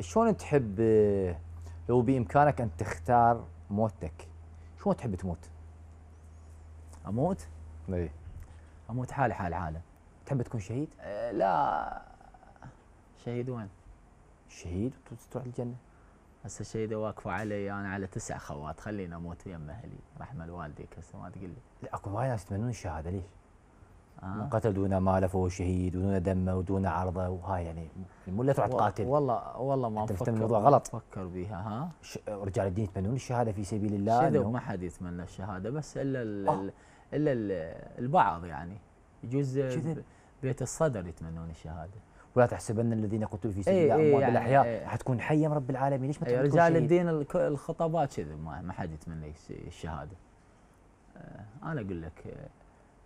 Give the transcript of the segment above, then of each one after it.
شلون تحب لو بامكانك ان تختار موتك شلون تحب تموت؟ اموت؟ اي اموت حالي حال عالم تحب تكون شهيد؟ أه لا شهيد وين؟ شهيد وتروح الجنه هسه الشهيده واقفه علي انا على تسع خوات خليني اموت يم اهلي رحمه الوالديك هسه ما تقول لي لا اكو وايد ناس يتمنون الشهاده ليش؟ آه. من قتل دون ماله فهو شهيد ودون دمه ودون عرضه وهاي يعني مو لا تروح تقاتل والله والله ما انت فكر الموضوع غلط فكر بيها ها رجال الدين يتمنون الشهاده في سبيل الله شذو ما حد يتمنى الشهاده بس الا ال آه. الا ال البعض يعني يجوز بيت الصدر يتمنون الشهاده ولا تحسبن الذين قتلوا في سبيل إيه، الله إيه، اموات يعني الاحياء إيه. حتكون حيه من رب العالمين ليش ما ايه رجال الدين الخطابات كذا ما حد يتمنى الشهاده آه، انا اقول لك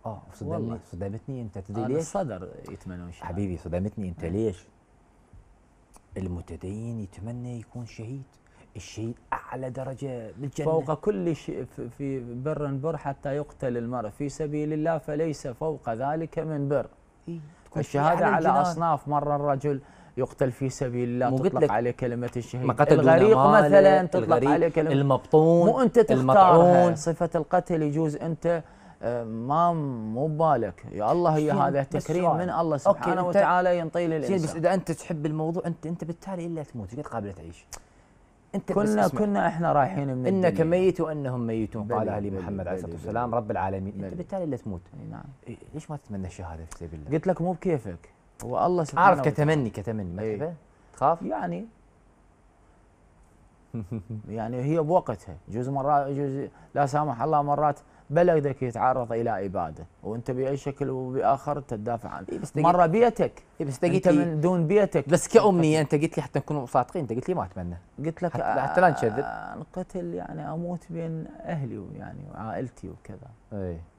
اه صدمتني والله. صدمتني انت تدري ليش؟ الصدر يتمنون شهاده حبيبي صدمتني انت نعم. ليش؟ المتدين يتمنى يكون شهيد الشهيد اعلى درجه بالجنه فوق كل شيء في بر بر حتى يقتل المرء في سبيل الله فليس فوق ذلك من بر إيه؟ الشهاده على اصناف مره الرجل يقتل في سبيل الله تطلق عليه كلمة الشهيد الغريق مثلا تطلق عليه كلمة المبطون مو أنت تختار صفة القتل يجوز أنت آه، ما مو ببالك يا الله هي هذا تكريم من الله سبحانه وتعالى ينطي للانسان بس اذا انت تحب الموضوع انت انت بالتالي الا تموت قد قابله تعيش انت كنا كنا احنا رايحين من انك ميت وانهم ميتون قالها لي محمد عليه الصلاه والسلام رب العالمين بلي. انت بالتالي الا تموت نعم ليش ما تتمنى الشهاده في سبيل الله؟ قلت لك مو بكيفك هو الله سبحانه عارف كتمني كتمني ما تخاف؟ يعني يعني هي بوقتها جزء مرات جزء لا سامح الله مرات بلدك يتعرض الى اباده وانت باي شكل وباخر تدافع عنه إيه بس مره بيتك إيه بس انت من دون بيتك بس كامنيه انت قلت لي حتى نكون صادقين انت قلت لي ما اتمنى قلت لك حتى, حتى لا نكذب القتل آه، يعني اموت بين اهلي ويعني وعائلتي وكذا اي